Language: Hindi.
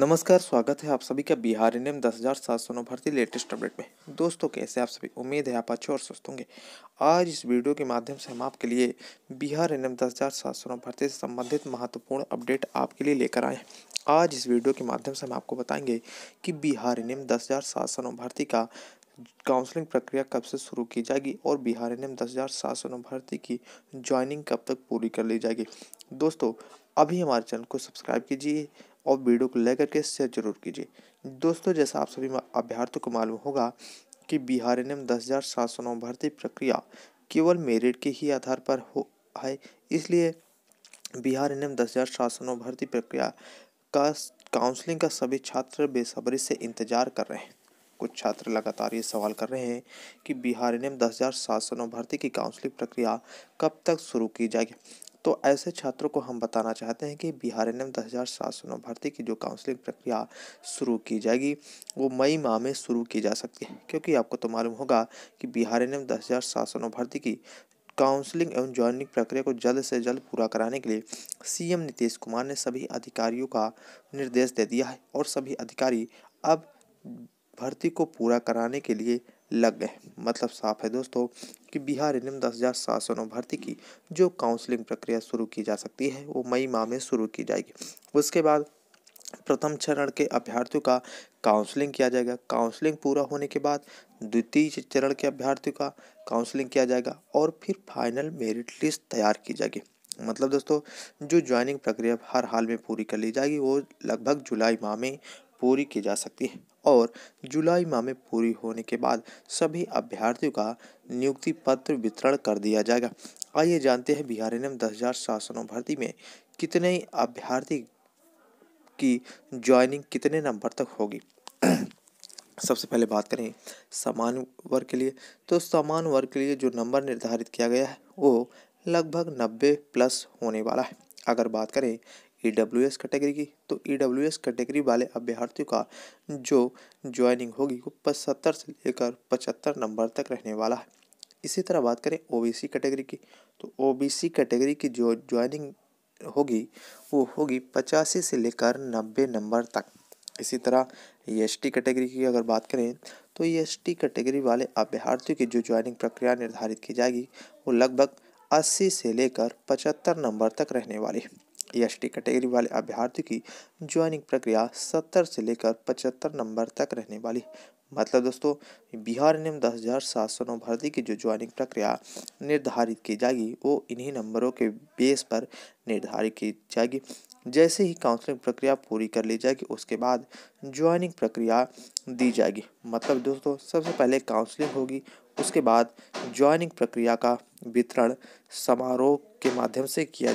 नमस्कार स्वागत है आप सभी का बिहार एन एम दस हज़ार सात सौ नौ भर्ती लेटेस्ट अपडेट में दोस्तों कैसे आप सभी उम्मीद है आप अच्छे और स्वस्थ होंगे आज इस वीडियो के माध्यम से हम आपके लिए बिहार एन एम दस हज़ार सात सौ नौ भर्ती से संबंधित महत्वपूर्ण अपडेट आपके लिए लेकर आए हैं आज इस वीडियो के माध्यम से हम आपको बताएंगे कि बिहार एन एम दस हज़ार सात सौ नौ भर्ती का काउंसलिंग प्रक्रिया कब से शुरू की जाएगी और बिहार एन एम दस हज़ार सात सौ नौ भर्ती की ज्वाइनिंग कब तक पूरी कर ली जाएगी दोस्तों अभी हमारे चैनल को सब्सक्राइब कीजिए और वीडियो को लेकर के शेयर जरूर कीजिए दोस्तों जैसा आप सभी अभ्यर्थियों को मालूम होगा कि बिहार एन एम दस हज़ार सात सौ नौ भर्ती प्रक्रिया केवल मेरिट के ही आधार पर हो है इसलिए बिहार एन एम दस हज़ार सात सौ नौ भर्ती प्रक्रिया का काउंसलिंग का सभी छात्र बेसब्री से इंतजार कर रहे हैं कुछ छात्र लगातार ये सवाल कर रहे हैं कि बिहार एन एम दस हज़ार सात सौ नौ भर्ती की काउंसलिंग प्रक्रिया कब तक शुरू की जाएगी तो ऐसे छात्रों को हम बताना चाहते हैं कि बिहार एन एम दस हज़ार सात सौ नौ भर्ती की जो काउंसलिंग प्रक्रिया शुरू की जाएगी वो मई माह में शुरू की जा सकती है क्योंकि आपको तो मालूम होगा कि बिहार एन एम दस हज़ार सात सौ नौ भर्ती की काउंसलिंग एवं ज्वाइनिंग प्रक्रिया को जल्द से जल्द पूरा कराने के लिए सीएम नीतीश कुमार ने सभी अधिकारियों का निर्देश दे दिया है और सभी अधिकारी अब भर्ती को पूरा कराने के लिए लग गए मतलब साफ है दोस्तों कि बिहार एन दस हज़ार सात सौ नौ भर्ती की जो काउंसलिंग प्रक्रिया शुरू की जा सकती है वो मई माह में शुरू की जाएगी उसके बाद प्रथम चरण के अभ्यर्थियों का काउंसलिंग किया जाएगा काउंसलिंग पूरा होने के बाद द्वितीय चरण के अभ्यर्थियों का काउंसलिंग किया जाएगा और फिर फाइनल मेरिट लिस्ट तैयार की जाएगी मतलब दोस्तों जो ज्वाइनिंग प्रक्रिया हर हाल में पूरी कर ली जाएगी वो लगभग जुलाई माह में पूरी की जा सकती है और जुलाई माह में पूरी होने के बाद सभी अभ्यर्थियों का नियुक्ति पत्र वितरण कर दिया जाएगा आइए जानते हैं बिहार एन एम दस हजार सात सौ भर्ती में कितने अभ्यर्थी की ज्वाइनिंग कितने नंबर तक होगी सबसे पहले बात करें समान वर्ग के लिए तो समान वर्ग के लिए जो नंबर निर्धारित किया गया है वो लगभग नब्बे प्लस होने वाला है अगर बात करें ई डब्ल्यू एस कैटेगरी की तो ई डब्ल्यू एस कैटेगरी वाले अभ्यर्थियों का जो ज्वाइनिंग होगी वो पचहत्तर से लेकर पचहत्तर नंबर तक रहने वाला है इसी तरह बात करें ओ बी सी कैटेगरी की तो ओ बी सी कैटेगरी की जो ज्वाइनिंग होगी वो होगी पचासी से लेकर नब्बे नंबर तक इसी तरह ई एस टी कैटेगरी की अगर बात करें तो ई एस टी कैटेगरी वाले अभ्यर्थियों की जो ज्वाइनिंग प्रक्रिया निर्धारित की जाएगी वो लगभग अस्सी से लेकर पचहत्तर नंबर तक रहने वाले एस टी कैटेगरी वाले अभ्यर्थी की ज्वाइनिंग प्रक्रिया सत्तर से लेकर पचहत्तर नंबर तक रहने वाली मतलब दोस्तों बिहार एन दस हज़ार सात सौ नौ भर्ती की जो ज्वाइनिंग प्रक्रिया निर्धारित की जाएगी वो इन्हीं नंबरों के बेस पर निर्धारित की जाएगी जैसे ही काउंसलिंग प्रक्रिया पूरी कर ली जाएगी उसके बाद ज्वाइनिंग प्रक्रिया दी जाएगी मतलब दोस्तों सबसे पहले काउंसलिंग होगी उसके बाद ज्वाइनिंग प्रक्रिया का वितरण समारोह के माध्यम से किया